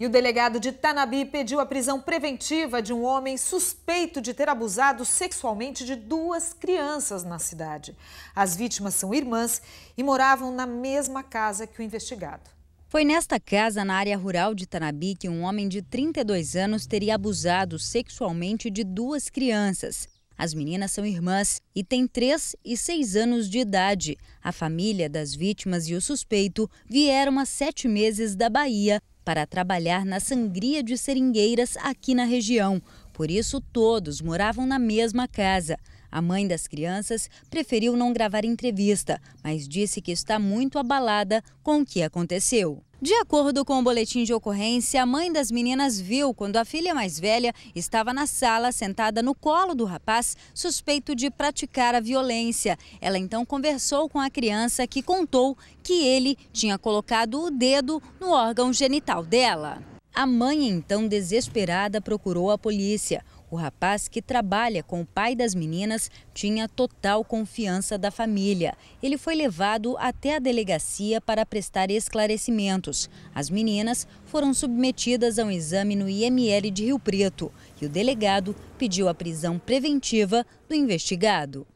E o delegado de Tanabi pediu a prisão preventiva de um homem suspeito de ter abusado sexualmente de duas crianças na cidade. As vítimas são irmãs e moravam na mesma casa que o investigado. Foi nesta casa, na área rural de Tanabi, que um homem de 32 anos teria abusado sexualmente de duas crianças. As meninas são irmãs e têm 3 e 6 anos de idade. A família das vítimas e o suspeito vieram há sete meses da Bahia para trabalhar na sangria de seringueiras aqui na região. Por isso, todos moravam na mesma casa. A mãe das crianças preferiu não gravar entrevista, mas disse que está muito abalada com o que aconteceu. De acordo com o boletim de ocorrência, a mãe das meninas viu quando a filha mais velha estava na sala sentada no colo do rapaz suspeito de praticar a violência. Ela então conversou com a criança que contou que ele tinha colocado o dedo no órgão genital dela. A mãe, então desesperada, procurou a polícia. O rapaz que trabalha com o pai das meninas tinha total confiança da família. Ele foi levado até a delegacia para prestar esclarecimentos. As meninas foram submetidas a um exame no IML de Rio Preto e o delegado pediu a prisão preventiva do investigado.